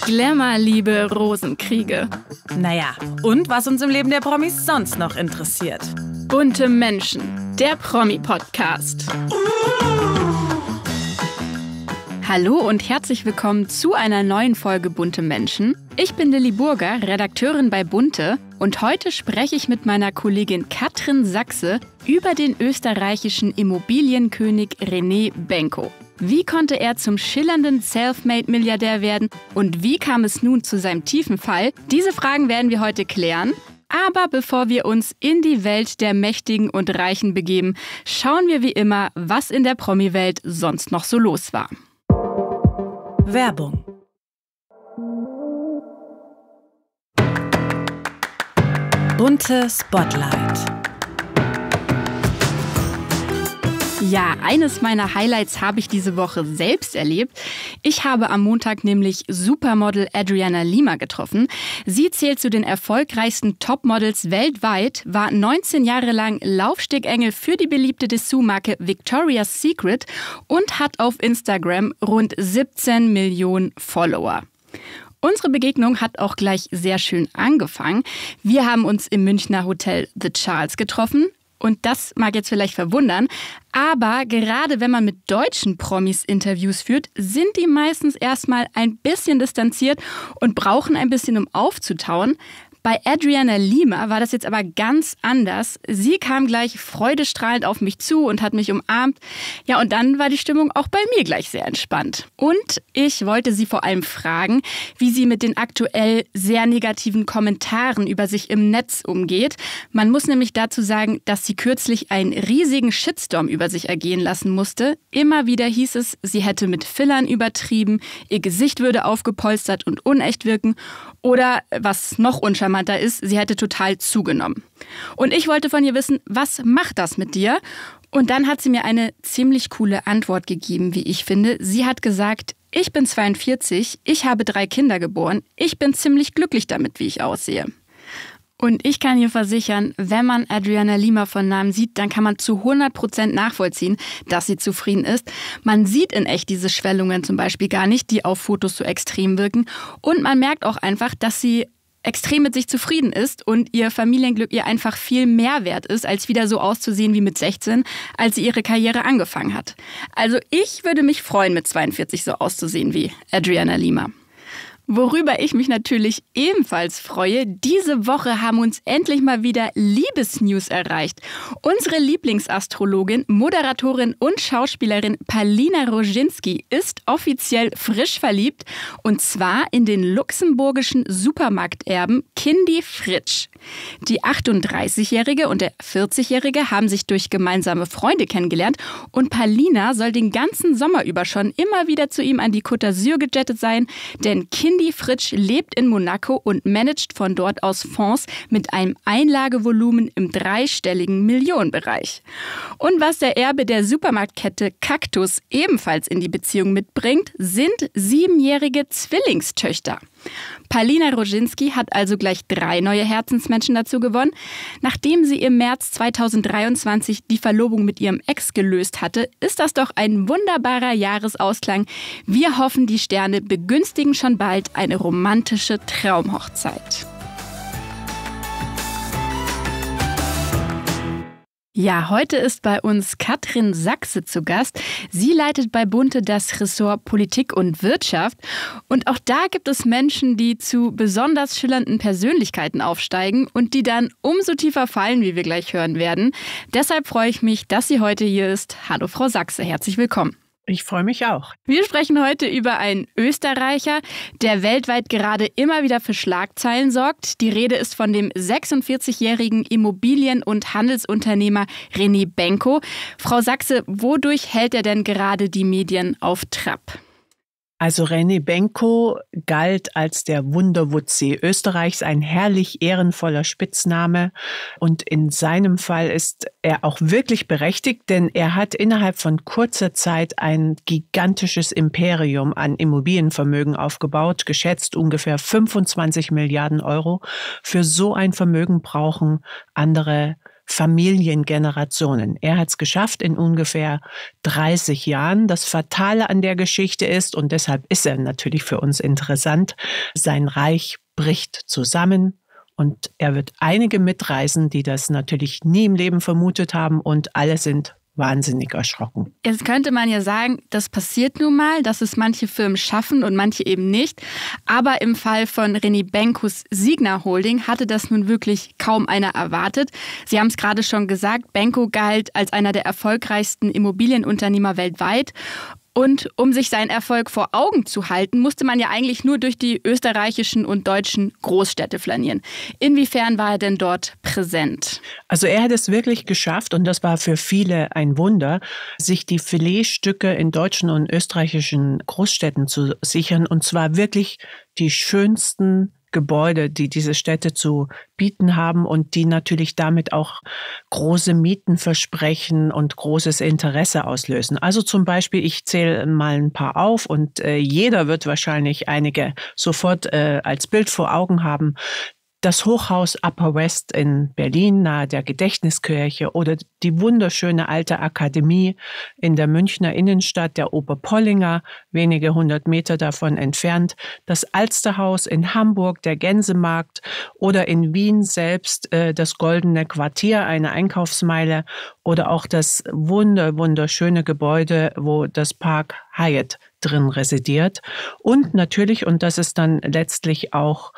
Glamour-Liebe, Rosenkriege. Naja, und was uns im Leben der Promis sonst noch interessiert. Bunte Menschen, der Promi-Podcast. Hallo und herzlich willkommen zu einer neuen Folge Bunte Menschen. Ich bin Lilly Burger, Redakteurin bei Bunte und heute spreche ich mit meiner Kollegin Katrin Sachse über den österreichischen Immobilienkönig René Benko. Wie konnte er zum schillernden Selfmade-Milliardär werden und wie kam es nun zu seinem tiefen Fall? Diese Fragen werden wir heute klären. Aber bevor wir uns in die Welt der Mächtigen und Reichen begeben, schauen wir wie immer, was in der Promi-Welt sonst noch so los war. Werbung Bunte Spotlight Ja, eines meiner Highlights habe ich diese Woche selbst erlebt. Ich habe am Montag nämlich Supermodel Adriana Lima getroffen. Sie zählt zu den erfolgreichsten Topmodels weltweit, war 19 Jahre lang Laufstegengel für die beliebte Dessous-Marke Victoria's Secret und hat auf Instagram rund 17 Millionen Follower. Unsere Begegnung hat auch gleich sehr schön angefangen. Wir haben uns im Münchner Hotel The Charles getroffen. Und das mag jetzt vielleicht verwundern, aber gerade wenn man mit deutschen Promis Interviews führt, sind die meistens erstmal ein bisschen distanziert und brauchen ein bisschen, um aufzutauen. Bei Adriana Lima war das jetzt aber ganz anders. Sie kam gleich freudestrahlend auf mich zu und hat mich umarmt. Ja, und dann war die Stimmung auch bei mir gleich sehr entspannt. Und ich wollte sie vor allem fragen, wie sie mit den aktuell sehr negativen Kommentaren über sich im Netz umgeht. Man muss nämlich dazu sagen, dass sie kürzlich einen riesigen Shitstorm über sich ergehen lassen musste. Immer wieder hieß es, sie hätte mit Fillern übertrieben, ihr Gesicht würde aufgepolstert und unecht wirken oder was noch uncharmant bekümmerter ist. Sie hätte total zugenommen. Und ich wollte von ihr wissen, was macht das mit dir? Und dann hat sie mir eine ziemlich coole Antwort gegeben, wie ich finde. Sie hat gesagt, ich bin 42, ich habe drei Kinder geboren, ich bin ziemlich glücklich damit, wie ich aussehe. Und ich kann ihr versichern, wenn man Adriana Lima von Namen sieht, dann kann man zu 100% nachvollziehen, dass sie zufrieden ist. Man sieht in echt diese Schwellungen zum Beispiel gar nicht, die auf Fotos so extrem wirken. Und man merkt auch einfach, dass sie extrem mit sich zufrieden ist und ihr Familienglück ihr einfach viel mehr wert ist, als wieder so auszusehen wie mit 16, als sie ihre Karriere angefangen hat. Also ich würde mich freuen, mit 42 so auszusehen wie Adriana Lima. Worüber ich mich natürlich ebenfalls freue, diese Woche haben uns endlich mal wieder Liebesnews erreicht. Unsere Lieblingsastrologin, Moderatorin und Schauspielerin Palina Roginski ist offiziell frisch verliebt und zwar in den luxemburgischen Supermarkterben Kindi Fritsch. Die 38-Jährige und der 40-Jährige haben sich durch gemeinsame Freunde kennengelernt und Palina soll den ganzen Sommer über schon immer wieder zu ihm an die Côte d'Azur gejettet sein, denn Kindi Cindy Fritsch lebt in Monaco und managt von dort aus Fonds mit einem Einlagevolumen im dreistelligen Millionenbereich. Und was der Erbe der Supermarktkette Cactus ebenfalls in die Beziehung mitbringt, sind siebenjährige Zwillingstöchter. Paulina Roginski hat also gleich drei neue Herzensmenschen dazu gewonnen. Nachdem sie im März 2023 die Verlobung mit ihrem Ex gelöst hatte, ist das doch ein wunderbarer Jahresausklang. Wir hoffen, die Sterne begünstigen schon bald eine romantische Traumhochzeit. Ja, heute ist bei uns Katrin Sachse zu Gast. Sie leitet bei Bunte das Ressort Politik und Wirtschaft. Und auch da gibt es Menschen, die zu besonders schillernden Persönlichkeiten aufsteigen und die dann umso tiefer fallen, wie wir gleich hören werden. Deshalb freue ich mich, dass sie heute hier ist. Hallo, Frau Sachse, herzlich willkommen. Ich freue mich auch. Wir sprechen heute über einen Österreicher, der weltweit gerade immer wieder für Schlagzeilen sorgt. Die Rede ist von dem 46-jährigen Immobilien- und Handelsunternehmer René Benko. Frau Sachse, wodurch hält er denn gerade die Medien auf Trab? Also René Benko galt als der Wunderwutzee Österreichs, ein herrlich ehrenvoller Spitzname. Und in seinem Fall ist er auch wirklich berechtigt, denn er hat innerhalb von kurzer Zeit ein gigantisches Imperium an Immobilienvermögen aufgebaut, geschätzt ungefähr 25 Milliarden Euro. Für so ein Vermögen brauchen andere Familiengenerationen. Er hat es geschafft in ungefähr 30 Jahren. Das Fatale an der Geschichte ist, und deshalb ist er natürlich für uns interessant, sein Reich bricht zusammen, und er wird einige mitreisen, die das natürlich nie im Leben vermutet haben und alle sind wahnsinnig erschrocken. Jetzt könnte man ja sagen, das passiert nun mal, dass es manche Firmen schaffen und manche eben nicht. Aber im Fall von René Benkus Signa Holding hatte das nun wirklich kaum einer erwartet. Sie haben es gerade schon gesagt, Benko galt als einer der erfolgreichsten Immobilienunternehmer weltweit und um sich seinen Erfolg vor Augen zu halten, musste man ja eigentlich nur durch die österreichischen und deutschen Großstädte flanieren. Inwiefern war er denn dort präsent? Also er hat es wirklich geschafft, und das war für viele ein Wunder, sich die Filetstücke in deutschen und österreichischen Großstädten zu sichern, und zwar wirklich die schönsten Gebäude, die diese Städte zu bieten haben und die natürlich damit auch große Mieten versprechen und großes Interesse auslösen. Also zum Beispiel, ich zähle mal ein paar auf und äh, jeder wird wahrscheinlich einige sofort äh, als Bild vor Augen haben das Hochhaus Upper West in Berlin nahe der Gedächtniskirche oder die wunderschöne alte Akademie in der Münchner Innenstadt der Oberpollinger, wenige hundert Meter davon entfernt, das Alsterhaus in Hamburg, der Gänsemarkt oder in Wien selbst äh, das Goldene Quartier, eine Einkaufsmeile oder auch das wunder wunderschöne Gebäude, wo das Park Hyatt drin residiert und natürlich und das ist dann letztlich auch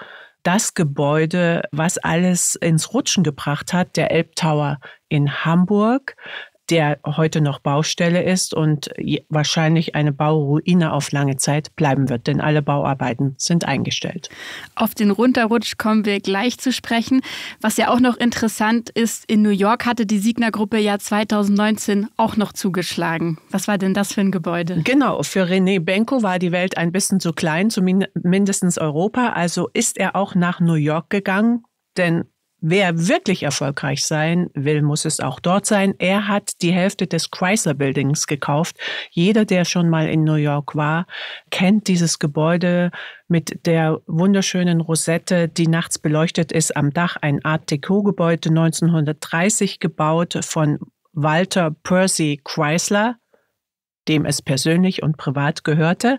das Gebäude, was alles ins Rutschen gebracht hat, der Elbtower in Hamburg, der heute noch Baustelle ist und wahrscheinlich eine Bauruine auf lange Zeit bleiben wird, denn alle Bauarbeiten sind eingestellt. Auf den Runterrutsch kommen wir gleich zu sprechen. Was ja auch noch interessant ist, in New York hatte die Signer-Gruppe ja 2019 auch noch zugeschlagen. Was war denn das für ein Gebäude? Genau, für René Benko war die Welt ein bisschen zu klein, zumindest Europa. Also ist er auch nach New York gegangen, denn Wer wirklich erfolgreich sein will, muss es auch dort sein. Er hat die Hälfte des Chrysler Buildings gekauft. Jeder, der schon mal in New York war, kennt dieses Gebäude mit der wunderschönen Rosette, die nachts beleuchtet ist, am Dach ein Art Deco-Gebäude 1930 gebaut von Walter Percy Chrysler dem es persönlich und privat gehörte.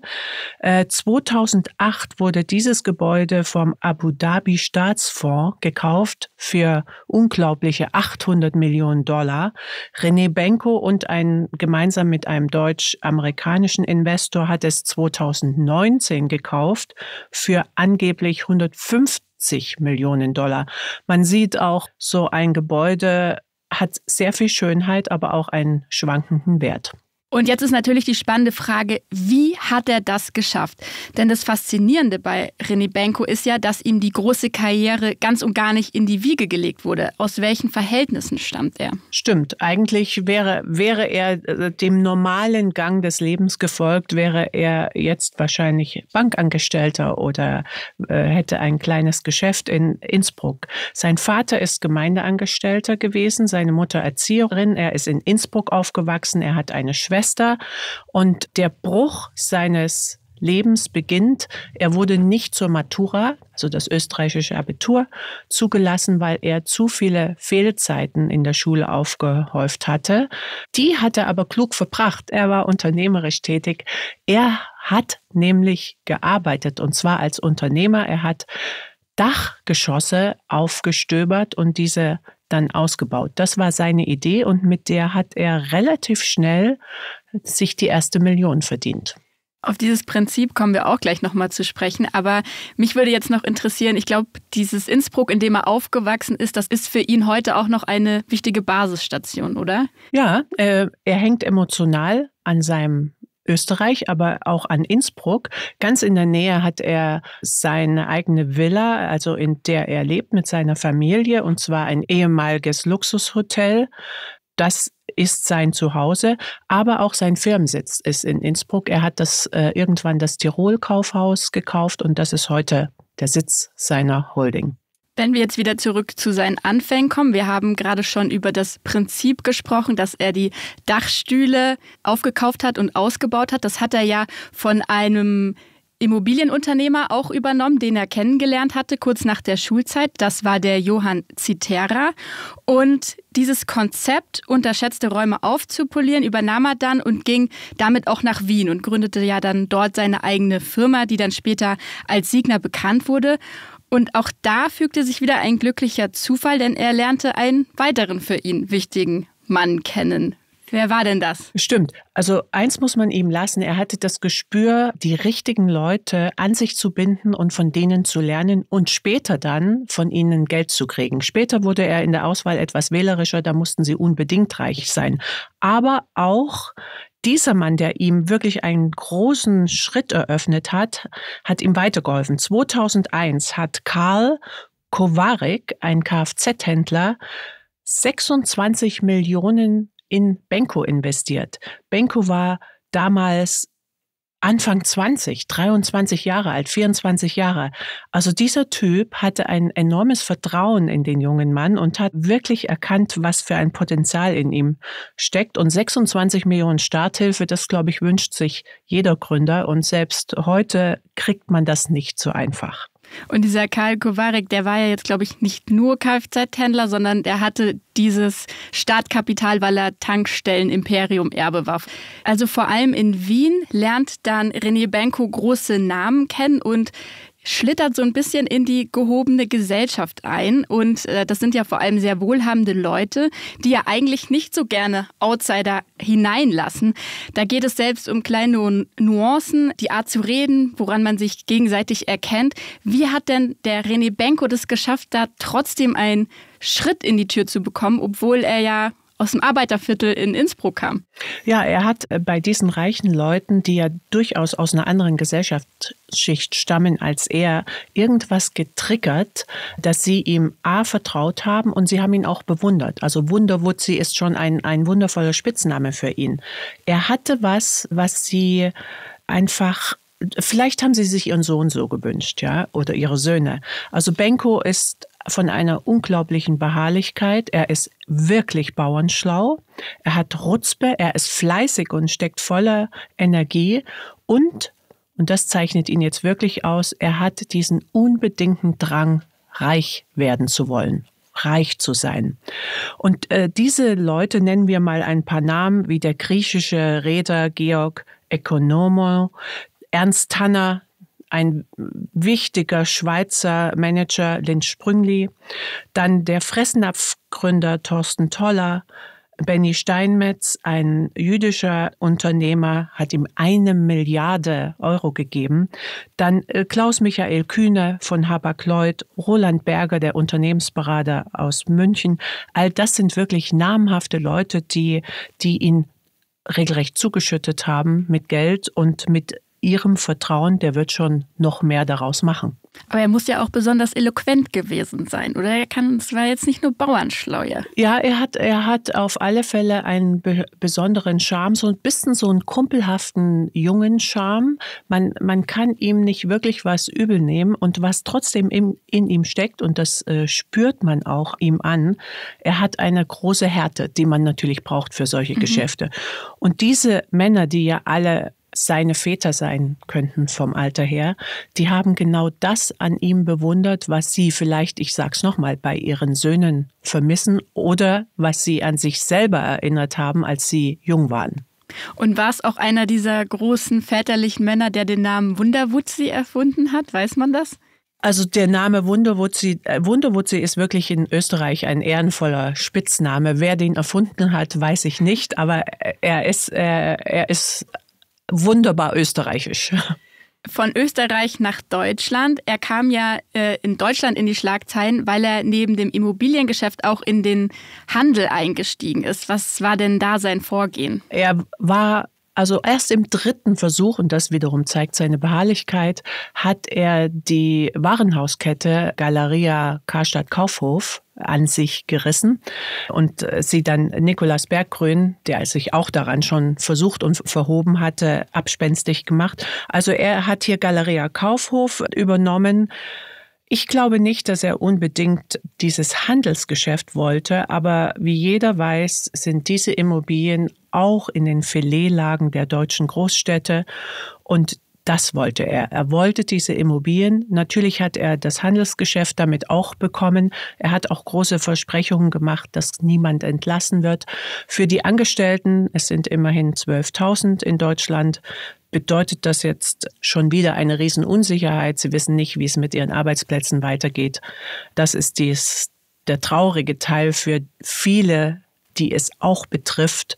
2008 äh, wurde dieses Gebäude vom Abu Dhabi Staatsfonds gekauft für unglaubliche 800 Millionen Dollar. René Benko und ein, gemeinsam mit einem deutsch-amerikanischen Investor hat es 2019 gekauft für angeblich 150 Millionen Dollar. Man sieht auch, so ein Gebäude hat sehr viel Schönheit, aber auch einen schwankenden Wert. Und jetzt ist natürlich die spannende Frage, wie hat er das geschafft? Denn das Faszinierende bei René Benko ist ja, dass ihm die große Karriere ganz und gar nicht in die Wiege gelegt wurde. Aus welchen Verhältnissen stammt er? Stimmt, eigentlich wäre, wäre er äh, dem normalen Gang des Lebens gefolgt, wäre er jetzt wahrscheinlich Bankangestellter oder äh, hätte ein kleines Geschäft in Innsbruck. Sein Vater ist Gemeindeangestellter gewesen, seine Mutter Erzieherin, er ist in Innsbruck aufgewachsen, er hat eine Schwester und der Bruch seines Lebens beginnt. Er wurde nicht zur Matura, also das österreichische Abitur, zugelassen, weil er zu viele Fehlzeiten in der Schule aufgehäuft hatte. Die hat er aber klug verbracht. Er war unternehmerisch tätig. Er hat nämlich gearbeitet und zwar als Unternehmer. Er hat Dachgeschosse aufgestöbert und diese dann ausgebaut. Das war seine Idee und mit der hat er relativ schnell sich die erste Million verdient. Auf dieses Prinzip kommen wir auch gleich nochmal zu sprechen. Aber mich würde jetzt noch interessieren, ich glaube, dieses Innsbruck, in dem er aufgewachsen ist, das ist für ihn heute auch noch eine wichtige Basisstation, oder? Ja, äh, er hängt emotional an seinem Österreich, aber auch an Innsbruck. Ganz in der Nähe hat er seine eigene Villa, also in der er lebt mit seiner Familie, und zwar ein ehemaliges Luxushotel. Das ist sein Zuhause, aber auch sein Firmensitz ist in Innsbruck. Er hat das äh, irgendwann das Tirol Kaufhaus gekauft und das ist heute der Sitz seiner Holding. Wenn wir jetzt wieder zurück zu seinen Anfängen kommen, wir haben gerade schon über das Prinzip gesprochen, dass er die Dachstühle aufgekauft hat und ausgebaut hat. Das hat er ja von einem Immobilienunternehmer auch übernommen, den er kennengelernt hatte kurz nach der Schulzeit. Das war der Johann Zitera. Und dieses Konzept, unterschätzte Räume aufzupolieren, übernahm er dann und ging damit auch nach Wien und gründete ja dann dort seine eigene Firma, die dann später als Siegner bekannt wurde. Und auch da fügte sich wieder ein glücklicher Zufall, denn er lernte einen weiteren für ihn wichtigen Mann kennen, Wer war denn das? Stimmt. Also eins muss man ihm lassen. Er hatte das Gespür, die richtigen Leute an sich zu binden und von denen zu lernen und später dann von ihnen Geld zu kriegen. Später wurde er in der Auswahl etwas wählerischer, da mussten sie unbedingt reich sein. Aber auch dieser Mann, der ihm wirklich einen großen Schritt eröffnet hat, hat ihm weitergeholfen. 2001 hat Karl Kowarek, ein Kfz-Händler, 26 Millionen in Benko investiert. Benko war damals Anfang 20, 23 Jahre alt, 24 Jahre. Also dieser Typ hatte ein enormes Vertrauen in den jungen Mann und hat wirklich erkannt, was für ein Potenzial in ihm steckt. Und 26 Millionen Starthilfe, das glaube ich, wünscht sich jeder Gründer. Und selbst heute kriegt man das nicht so einfach. Und dieser Karl Kowarek, der war ja jetzt, glaube ich, nicht nur Kfz-Händler, sondern der hatte dieses Startkapital, weil er Tankstellen-Imperium-Erbe war. Also vor allem in Wien lernt dann René Benko große Namen kennen und schlittert so ein bisschen in die gehobene Gesellschaft ein. Und äh, das sind ja vor allem sehr wohlhabende Leute, die ja eigentlich nicht so gerne Outsider hineinlassen. Da geht es selbst um kleine Nuancen, die Art zu reden, woran man sich gegenseitig erkennt. Wie hat denn der René Benko das geschafft, da trotzdem einen Schritt in die Tür zu bekommen, obwohl er ja aus dem Arbeiterviertel in Innsbruck kam. Ja, er hat äh, bei diesen reichen Leuten, die ja durchaus aus einer anderen Gesellschaftsschicht stammen als er, irgendwas getriggert, dass sie ihm A vertraut haben und sie haben ihn auch bewundert. Also Wunderwutzi ist schon ein, ein wundervoller Spitzname für ihn. Er hatte was, was sie einfach vielleicht haben sie sich ihren Sohn so gewünscht, ja, oder ihre Söhne. Also Benko ist von einer unglaublichen Beharrlichkeit. Er ist wirklich bauernschlau. Er hat Rutzpe, er ist fleißig und steckt voller Energie und und das zeichnet ihn jetzt wirklich aus. Er hat diesen unbedingten Drang, reich werden zu wollen reich zu sein. Und äh, diese Leute nennen wir mal ein paar Namen, wie der griechische Reeder Georg Economo, Ernst Tanner, ein wichtiger Schweizer Manager Lynn Sprüngli, dann der Fressnapfgründer Thorsten Toller, Benny Steinmetz, ein jüdischer Unternehmer, hat ihm eine Milliarde Euro gegeben. Dann äh, Klaus-Michael Kühne von Habak-Lloyd, Roland Berger, der Unternehmensberater aus München. All das sind wirklich namhafte Leute, die, die ihn regelrecht zugeschüttet haben mit Geld und mit ihrem Vertrauen, der wird schon noch mehr daraus machen. Aber er muss ja auch besonders eloquent gewesen sein, oder? Er kann, es war jetzt nicht nur Bauernschleue. Ja, er hat, er hat auf alle Fälle einen be besonderen Charme, so ein bisschen so einen kumpelhaften jungen Charme. Man, man kann ihm nicht wirklich was übel nehmen und was trotzdem in, in ihm steckt, und das äh, spürt man auch ihm an, er hat eine große Härte, die man natürlich braucht für solche mhm. Geschäfte. Und diese Männer, die ja alle seine Väter sein könnten vom Alter her, die haben genau das an ihm bewundert, was sie vielleicht, ich sag's nochmal, bei ihren Söhnen vermissen oder was sie an sich selber erinnert haben, als sie jung waren. Und war es auch einer dieser großen väterlichen Männer, der den Namen Wunderwutzi erfunden hat? Weiß man das? Also der Name Wunderwutzi, äh, Wunderwutzi ist wirklich in Österreich ein ehrenvoller Spitzname. Wer den erfunden hat, weiß ich nicht, aber er ist, er, er ist wunderbar österreichisch. Von Österreich nach Deutschland. Er kam ja äh, in Deutschland in die Schlagzeilen, weil er neben dem Immobiliengeschäft auch in den Handel eingestiegen ist. Was war denn da sein Vorgehen? Er war also erst im dritten Versuch, und das wiederum zeigt seine Beharrlichkeit, hat er die Warenhauskette Galeria Karstadt Kaufhof an sich gerissen und äh, sie dann Nikolaus Berggrün, der sich auch daran schon versucht und verhoben hatte, abspenstig gemacht. Also er hat hier Galeria Kaufhof übernommen ich glaube nicht, dass er unbedingt dieses Handelsgeschäft wollte, aber wie jeder weiß, sind diese Immobilien auch in den Filetlagen der deutschen Großstädte und das wollte er. Er wollte diese Immobilien. Natürlich hat er das Handelsgeschäft damit auch bekommen. Er hat auch große Versprechungen gemacht, dass niemand entlassen wird. Für die Angestellten, es sind immerhin 12.000 in Deutschland, bedeutet das jetzt schon wieder eine Riesenunsicherheit. Sie wissen nicht, wie es mit ihren Arbeitsplätzen weitergeht. Das ist dies, der traurige Teil für viele, die es auch betrifft,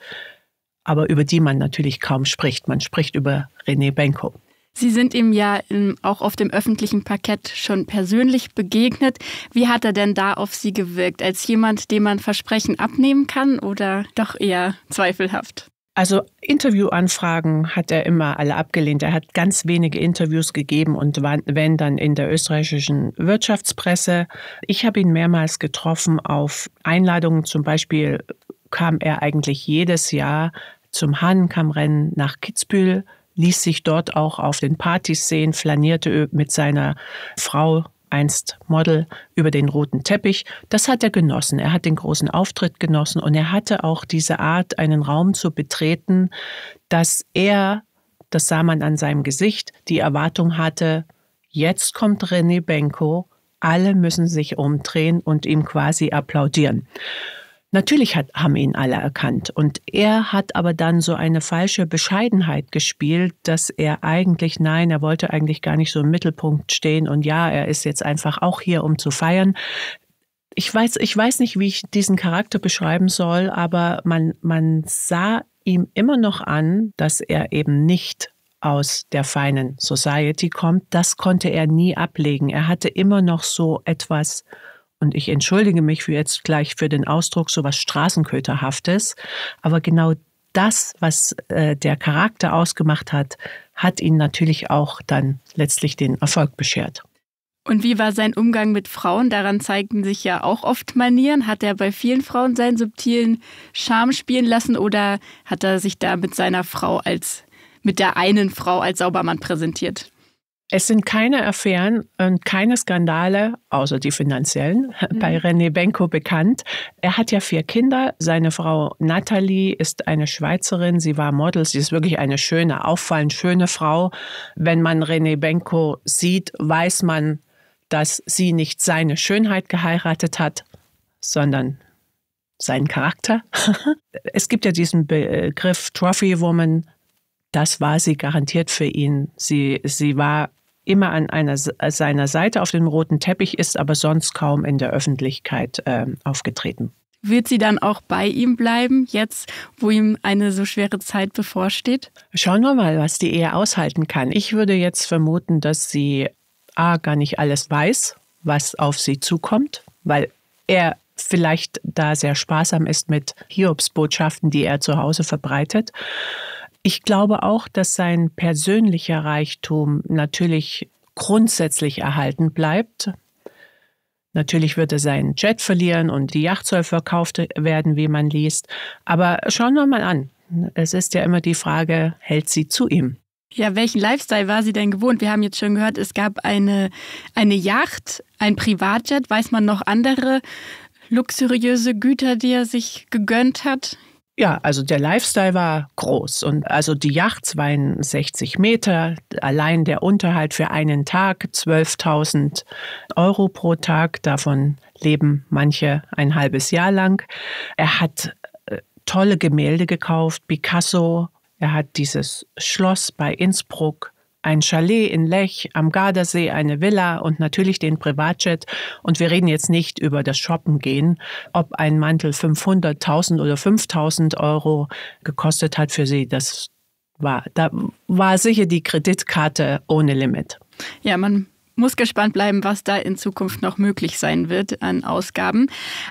aber über die man natürlich kaum spricht. Man spricht über René Benko. Sie sind ihm ja auch auf dem öffentlichen Parkett schon persönlich begegnet. Wie hat er denn da auf Sie gewirkt? Als jemand, dem man Versprechen abnehmen kann oder doch eher zweifelhaft? Also Interviewanfragen hat er immer alle abgelehnt. Er hat ganz wenige Interviews gegeben und wenn dann in der österreichischen Wirtschaftspresse. Ich habe ihn mehrmals getroffen auf Einladungen. Zum Beispiel kam er eigentlich jedes Jahr zum Hahnenkammrennen nach Kitzbühel ließ sich dort auch auf den Partys sehen, flanierte mit seiner Frau einst Model über den roten Teppich. Das hat er genossen. Er hat den großen Auftritt genossen und er hatte auch diese Art, einen Raum zu betreten, dass er, das sah man an seinem Gesicht, die Erwartung hatte, jetzt kommt René Benko, alle müssen sich umdrehen und ihm quasi applaudieren. Natürlich hat, haben ihn alle erkannt. Und er hat aber dann so eine falsche Bescheidenheit gespielt, dass er eigentlich, nein, er wollte eigentlich gar nicht so im Mittelpunkt stehen. Und ja, er ist jetzt einfach auch hier, um zu feiern. Ich weiß, ich weiß nicht, wie ich diesen Charakter beschreiben soll, aber man, man sah ihm immer noch an, dass er eben nicht aus der feinen Society kommt. Das konnte er nie ablegen. Er hatte immer noch so etwas und ich entschuldige mich für jetzt gleich für den Ausdruck so was Straßenköterhaftes, aber genau das, was äh, der Charakter ausgemacht hat, hat ihn natürlich auch dann letztlich den Erfolg beschert. Und wie war sein Umgang mit Frauen? Daran zeigten sich ja auch oft Manieren. Hat er bei vielen Frauen seinen subtilen Charme spielen lassen oder hat er sich da mit seiner Frau als, mit der einen Frau als Saubermann präsentiert? Es sind keine Affären und keine Skandale, außer die finanziellen, mhm. bei René Benko bekannt. Er hat ja vier Kinder. Seine Frau Nathalie ist eine Schweizerin. Sie war Model. Sie ist wirklich eine schöne, auffallend schöne Frau. Wenn man René Benko sieht, weiß man, dass sie nicht seine Schönheit geheiratet hat, sondern seinen Charakter. es gibt ja diesen Begriff Trophy Woman, das war sie garantiert für ihn. Sie, sie war immer an einer, äh, seiner Seite auf dem roten Teppich ist, aber sonst kaum in der Öffentlichkeit äh, aufgetreten. Wird sie dann auch bei ihm bleiben, jetzt wo ihm eine so schwere Zeit bevorsteht? Schauen wir mal, was die Ehe aushalten kann. Ich würde jetzt vermuten, dass sie A, gar nicht alles weiß, was auf sie zukommt, weil er vielleicht da sehr sparsam ist mit Hiobsbotschaften, die er zu Hause verbreitet. Ich glaube auch, dass sein persönlicher Reichtum natürlich grundsätzlich erhalten bleibt. Natürlich wird er seinen Jet verlieren und die Yacht soll verkauft werden, wie man liest. Aber schauen wir mal an. Es ist ja immer die Frage, hält sie zu ihm? Ja, welchen Lifestyle war sie denn gewohnt? Wir haben jetzt schon gehört, es gab eine, eine Yacht, ein Privatjet. Weiß man noch andere luxuriöse Güter, die er sich gegönnt hat? Ja, also der Lifestyle war groß und also die Yacht 62 Meter, allein der Unterhalt für einen Tag 12.000 Euro pro Tag, davon leben manche ein halbes Jahr lang. Er hat äh, tolle Gemälde gekauft, Picasso, er hat dieses Schloss bei Innsbruck ein Chalet in Lech, am Gardasee eine Villa und natürlich den Privatjet. Und wir reden jetzt nicht über das Shoppen gehen, ob ein Mantel 500, 1000 oder 5000 Euro gekostet hat für sie. Das war, da war sicher die Kreditkarte ohne Limit. Ja, man muss gespannt bleiben, was da in Zukunft noch möglich sein wird an Ausgaben.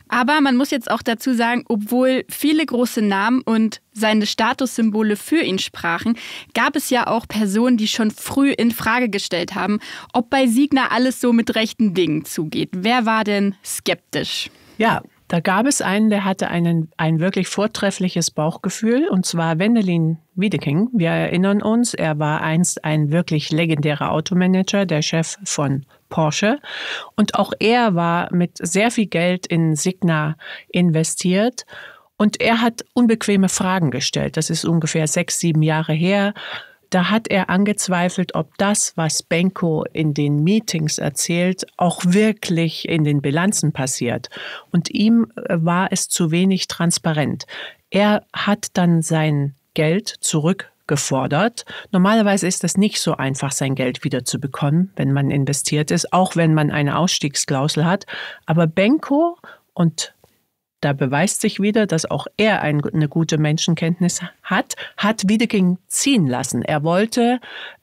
Aber man muss jetzt auch dazu sagen, obwohl viele große Namen und seine Statussymbole für ihn sprachen, gab es ja auch Personen, die schon früh in Frage gestellt haben, ob bei Siegner alles so mit rechten Dingen zugeht. Wer war denn skeptisch? Ja, da gab es einen, der hatte einen, ein wirklich vortreffliches Bauchgefühl, und zwar Wendelin Wiedeking. Wir erinnern uns, er war einst ein wirklich legendärer Automanager, der Chef von Porsche. Und auch er war mit sehr viel Geld in Signa investiert. Und er hat unbequeme Fragen gestellt. Das ist ungefähr sechs, sieben Jahre her. Da hat er angezweifelt, ob das, was Benko in den Meetings erzählt, auch wirklich in den Bilanzen passiert. Und ihm äh, war es zu wenig transparent. Er hat dann sein Geld zurück gefordert. Normalerweise ist es nicht so einfach, sein Geld wiederzubekommen, wenn man investiert ist, auch wenn man eine Ausstiegsklausel hat. Aber Benko und da beweist sich wieder, dass auch er eine gute Menschenkenntnis hat, hat Wiedeking ziehen lassen. Er wollte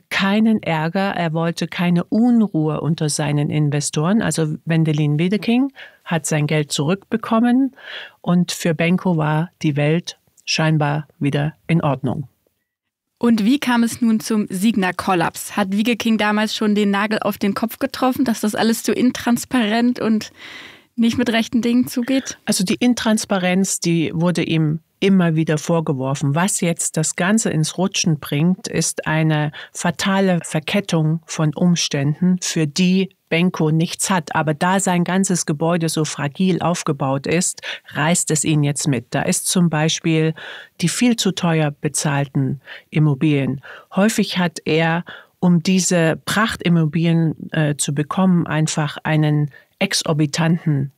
keinen Ärger, er wollte keine Unruhe unter seinen Investoren. Also Wendelin Wiedeking hat sein Geld zurückbekommen und für Benko war die Welt scheinbar wieder in Ordnung. Und wie kam es nun zum Signa-Kollaps? Hat Wiegeking damals schon den Nagel auf den Kopf getroffen, dass das alles zu intransparent und nicht mit rechten Dingen zugeht? Also die Intransparenz, die wurde ihm immer wieder vorgeworfen. Was jetzt das Ganze ins Rutschen bringt, ist eine fatale Verkettung von Umständen, für die Benko nichts hat. Aber da sein ganzes Gebäude so fragil aufgebaut ist, reißt es ihn jetzt mit. Da ist zum Beispiel die viel zu teuer bezahlten Immobilien. Häufig hat er um diese Prachtimmobilien äh, zu bekommen, einfach einen exorbitanten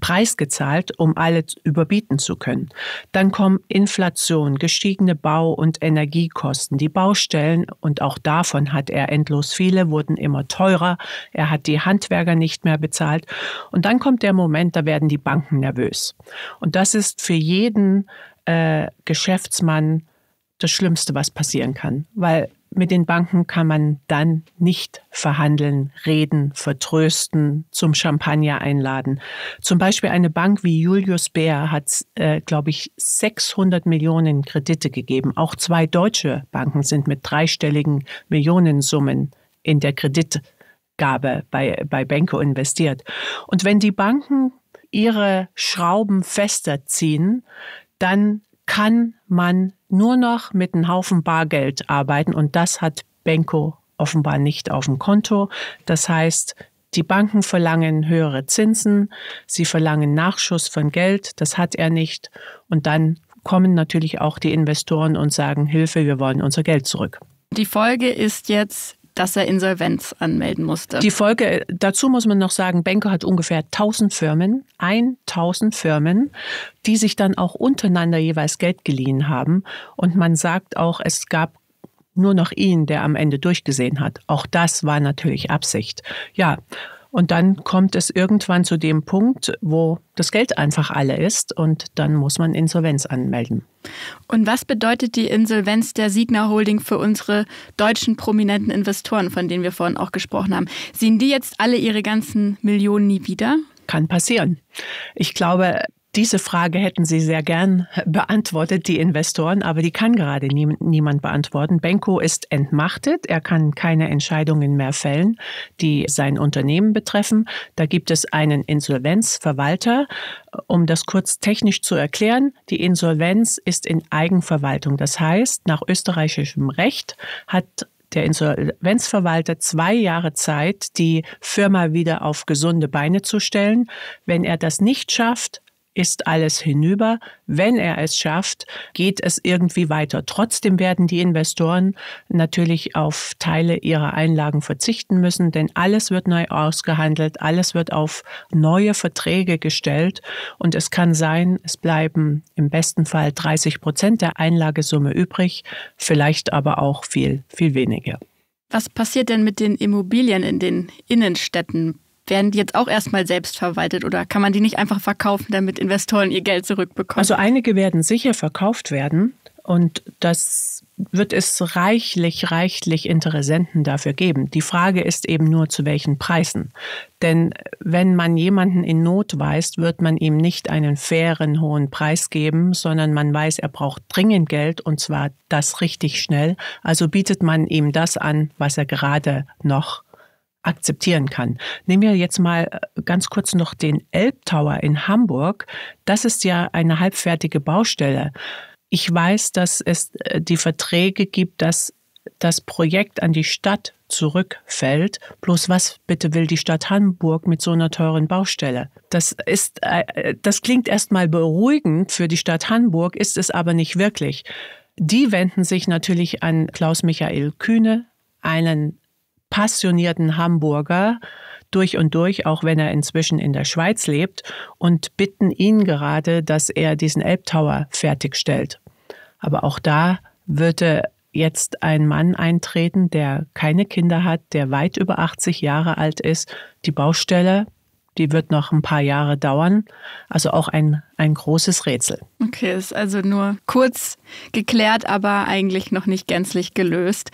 Preis gezahlt, um alle überbieten zu können. Dann kommen Inflation, gestiegene Bau- und Energiekosten. Die Baustellen, und auch davon hat er endlos viele, wurden immer teurer. Er hat die Handwerker nicht mehr bezahlt. Und dann kommt der Moment, da werden die Banken nervös. Und das ist für jeden äh, Geschäftsmann das Schlimmste, was passieren kann, weil mit den Banken kann man dann nicht verhandeln, reden, vertrösten, zum Champagner einladen. Zum Beispiel eine Bank wie Julius Baer hat, äh, glaube ich, 600 Millionen Kredite gegeben. Auch zwei deutsche Banken sind mit dreistelligen Millionensummen in der Kreditgabe bei, bei Benko investiert. Und wenn die Banken ihre Schrauben fester ziehen, dann kann man nur noch mit einem Haufen Bargeld arbeiten und das hat Benko offenbar nicht auf dem Konto. Das heißt, die Banken verlangen höhere Zinsen, sie verlangen Nachschuss von Geld, das hat er nicht und dann kommen natürlich auch die Investoren und sagen, Hilfe, wir wollen unser Geld zurück. Die Folge ist jetzt, dass er Insolvenz anmelden musste. Die Folge, dazu muss man noch sagen, Benko hat ungefähr 1000 Firmen, 1000 Firmen, die sich dann auch untereinander jeweils Geld geliehen haben. Und man sagt auch, es gab nur noch ihn, der am Ende durchgesehen hat. Auch das war natürlich Absicht. Ja, und dann kommt es irgendwann zu dem Punkt, wo das Geld einfach alle ist und dann muss man Insolvenz anmelden. Und was bedeutet die Insolvenz der Signa Holding für unsere deutschen prominenten Investoren, von denen wir vorhin auch gesprochen haben? Sehen die jetzt alle ihre ganzen Millionen nie wieder? Kann passieren. Ich glaube, diese Frage hätten Sie sehr gern beantwortet, die Investoren, aber die kann gerade nie, niemand beantworten. Benko ist entmachtet, er kann keine Entscheidungen mehr fällen, die sein Unternehmen betreffen. Da gibt es einen Insolvenzverwalter. Um das kurz technisch zu erklären, die Insolvenz ist in Eigenverwaltung. Das heißt, nach österreichischem Recht hat der Insolvenzverwalter zwei Jahre Zeit, die Firma wieder auf gesunde Beine zu stellen. Wenn er das nicht schafft, ist alles hinüber. Wenn er es schafft, geht es irgendwie weiter. Trotzdem werden die Investoren natürlich auf Teile ihrer Einlagen verzichten müssen, denn alles wird neu ausgehandelt, alles wird auf neue Verträge gestellt und es kann sein, es bleiben im besten Fall 30 Prozent der Einlagesumme übrig, vielleicht aber auch viel, viel weniger. Was passiert denn mit den Immobilien in den Innenstädten? werden die jetzt auch erstmal selbst verwaltet oder kann man die nicht einfach verkaufen, damit Investoren ihr Geld zurückbekommen? Also einige werden sicher verkauft werden und das wird es reichlich, reichlich Interessenten dafür geben. Die Frage ist eben nur, zu welchen Preisen. Denn wenn man jemanden in Not weist, wird man ihm nicht einen fairen, hohen Preis geben, sondern man weiß, er braucht dringend Geld und zwar das richtig schnell. Also bietet man ihm das an, was er gerade noch braucht akzeptieren kann. Nehmen wir jetzt mal äh, ganz kurz noch den Elbtower in Hamburg. Das ist ja eine halbfertige Baustelle. Ich weiß, dass es äh, die Verträge gibt, dass das Projekt an die Stadt zurückfällt. Bloß was bitte will die Stadt Hamburg mit so einer teuren Baustelle? Das ist, äh, das klingt erstmal beruhigend für die Stadt Hamburg, ist es aber nicht wirklich. Die wenden sich natürlich an Klaus Michael Kühne, einen passionierten Hamburger durch und durch, auch wenn er inzwischen in der Schweiz lebt, und bitten ihn gerade, dass er diesen Elbtower fertigstellt. Aber auch da würde jetzt ein Mann eintreten, der keine Kinder hat, der weit über 80 Jahre alt ist. Die Baustelle, die wird noch ein paar Jahre dauern. Also auch ein, ein großes Rätsel. Okay, ist also nur kurz geklärt, aber eigentlich noch nicht gänzlich gelöst.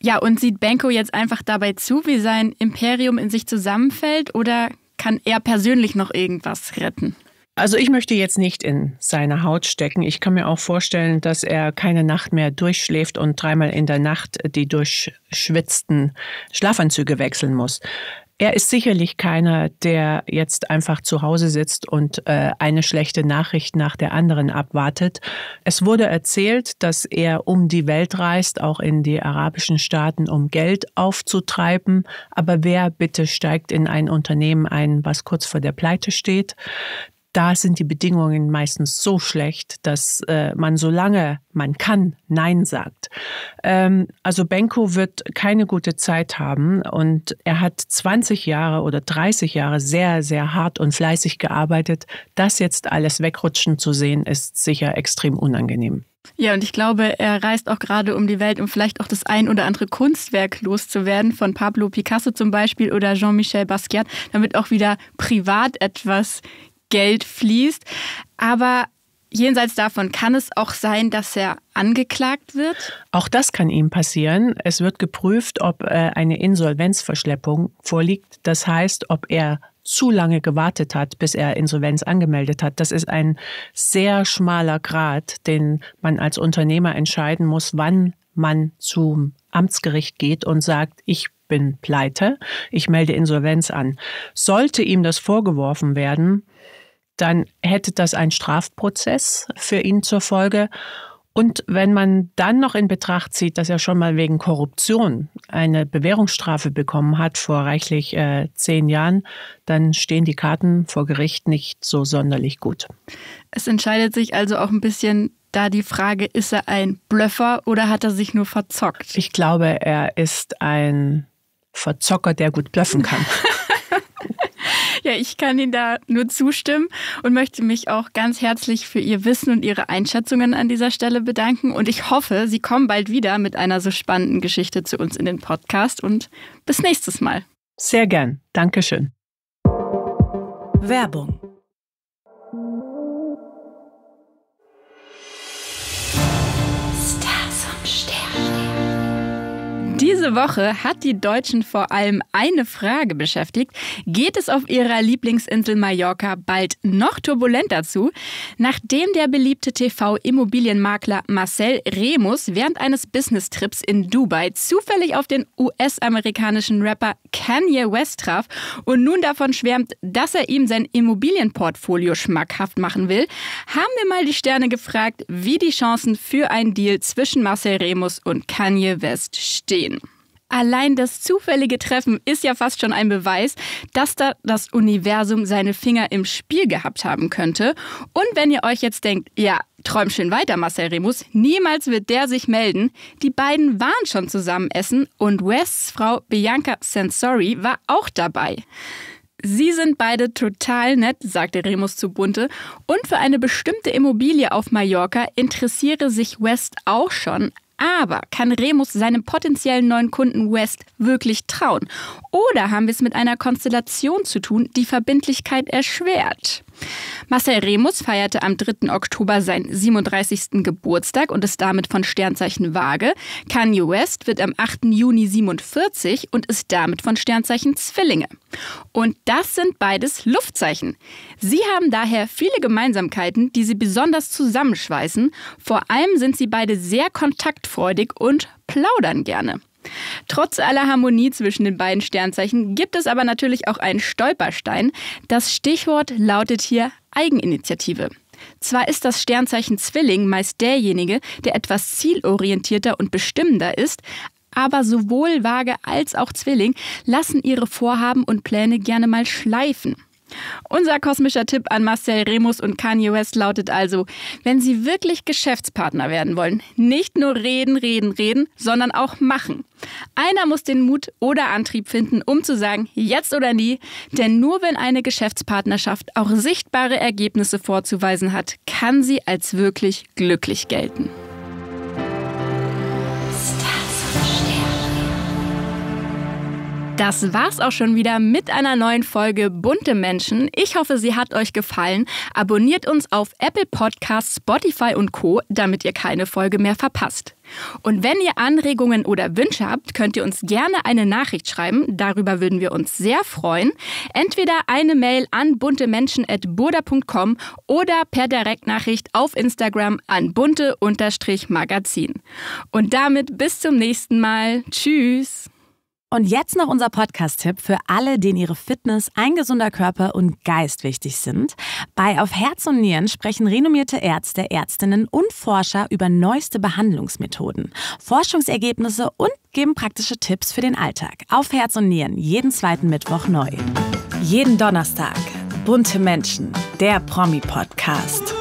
Ja, und sieht Benko jetzt einfach dabei zu, wie sein Imperium in sich zusammenfällt oder kann er persönlich noch irgendwas retten? Also ich möchte jetzt nicht in seine Haut stecken. Ich kann mir auch vorstellen, dass er keine Nacht mehr durchschläft und dreimal in der Nacht die durchschwitzten Schlafanzüge wechseln muss. Er ist sicherlich keiner, der jetzt einfach zu Hause sitzt und äh, eine schlechte Nachricht nach der anderen abwartet. Es wurde erzählt, dass er um die Welt reist, auch in die arabischen Staaten, um Geld aufzutreiben. Aber wer bitte steigt in ein Unternehmen ein, was kurz vor der Pleite steht? da sind die Bedingungen meistens so schlecht, dass äh, man solange man kann, Nein sagt. Ähm, also Benko wird keine gute Zeit haben und er hat 20 Jahre oder 30 Jahre sehr, sehr hart und fleißig gearbeitet. Das jetzt alles wegrutschen zu sehen, ist sicher extrem unangenehm. Ja, und ich glaube, er reist auch gerade um die Welt, um vielleicht auch das ein oder andere Kunstwerk loszuwerden, von Pablo Picasso zum Beispiel oder Jean-Michel Basquiat, damit auch wieder privat etwas Geld fließt. Aber jenseits davon kann es auch sein, dass er angeklagt wird? Auch das kann ihm passieren. Es wird geprüft, ob äh, eine Insolvenzverschleppung vorliegt. Das heißt, ob er zu lange gewartet hat, bis er Insolvenz angemeldet hat. Das ist ein sehr schmaler Grad, den man als Unternehmer entscheiden muss, wann man zum Amtsgericht geht und sagt, ich bin pleite, ich melde Insolvenz an. Sollte ihm das vorgeworfen werden, dann hätte das einen Strafprozess für ihn zur Folge. Und wenn man dann noch in Betracht zieht, dass er schon mal wegen Korruption eine Bewährungsstrafe bekommen hat vor reichlich äh, zehn Jahren, dann stehen die Karten vor Gericht nicht so sonderlich gut. Es entscheidet sich also auch ein bisschen da die Frage, ist er ein Blöffer oder hat er sich nur verzockt? Ich glaube, er ist ein Verzocker, der gut blöffen kann. Ja, ich kann Ihnen da nur zustimmen und möchte mich auch ganz herzlich für Ihr Wissen und Ihre Einschätzungen an dieser Stelle bedanken. Und ich hoffe, Sie kommen bald wieder mit einer so spannenden Geschichte zu uns in den Podcast. Und bis nächstes Mal. Sehr gern. Dankeschön. Werbung. Diese Woche hat die Deutschen vor allem eine Frage beschäftigt. Geht es auf ihrer Lieblingsinsel Mallorca bald noch turbulenter zu? Nachdem der beliebte TV-Immobilienmakler Marcel Remus während eines Business-Trips in Dubai zufällig auf den US-amerikanischen Rapper Kanye West traf und nun davon schwärmt, dass er ihm sein Immobilienportfolio schmackhaft machen will, haben wir mal die Sterne gefragt, wie die Chancen für einen Deal zwischen Marcel Remus und Kanye West stehen sehen. Allein das zufällige Treffen ist ja fast schon ein Beweis, dass da das Universum seine Finger im Spiel gehabt haben könnte. Und wenn ihr euch jetzt denkt, ja, träum schön weiter, Marcel Remus, niemals wird der sich melden. Die beiden waren schon zusammen essen und Wests Frau Bianca Sensori war auch dabei. Sie sind beide total nett, sagte Remus zu Bunte. Und für eine bestimmte Immobilie auf Mallorca interessiere sich West auch schon. Aber kann Remus seinem potenziellen neuen Kunden West wirklich trauen? Oder haben wir es mit einer Konstellation zu tun, die Verbindlichkeit erschwert? Marcel Remus feierte am 3. Oktober seinen 37. Geburtstag und ist damit von Sternzeichen Waage. Kanye West wird am 8. Juni 47 und ist damit von Sternzeichen Zwillinge. Und das sind beides Luftzeichen. Sie haben daher viele Gemeinsamkeiten, die sie besonders zusammenschweißen. Vor allem sind sie beide sehr kontaktfreudig und plaudern gerne. Trotz aller Harmonie zwischen den beiden Sternzeichen gibt es aber natürlich auch einen Stolperstein. Das Stichwort lautet hier Eigeninitiative. Zwar ist das Sternzeichen Zwilling meist derjenige, der etwas zielorientierter und bestimmender ist, aber sowohl Waage als auch Zwilling lassen ihre Vorhaben und Pläne gerne mal schleifen. Unser kosmischer Tipp an Marcel Remus und Kanye West lautet also, wenn Sie wirklich Geschäftspartner werden wollen, nicht nur reden, reden, reden, sondern auch machen. Einer muss den Mut oder Antrieb finden, um zu sagen, jetzt oder nie, denn nur wenn eine Geschäftspartnerschaft auch sichtbare Ergebnisse vorzuweisen hat, kann sie als wirklich glücklich gelten. Das war's auch schon wieder mit einer neuen Folge Bunte Menschen. Ich hoffe, sie hat euch gefallen. Abonniert uns auf Apple Podcasts, Spotify und Co, damit ihr keine Folge mehr verpasst. Und wenn ihr Anregungen oder Wünsche habt, könnt ihr uns gerne eine Nachricht schreiben. Darüber würden wir uns sehr freuen. Entweder eine Mail an buntemenschen.burda.com oder per Direktnachricht auf Instagram an bunte-magazin. Und damit bis zum nächsten Mal. Tschüss! Und jetzt noch unser Podcast-Tipp für alle, denen ihre Fitness, ein gesunder Körper und Geist wichtig sind. Bei Auf Herz und Nieren sprechen renommierte Ärzte, Ärztinnen und Forscher über neueste Behandlungsmethoden, Forschungsergebnisse und geben praktische Tipps für den Alltag. Auf Herz und Nieren, jeden zweiten Mittwoch neu. Jeden Donnerstag. Bunte Menschen, der Promi-Podcast.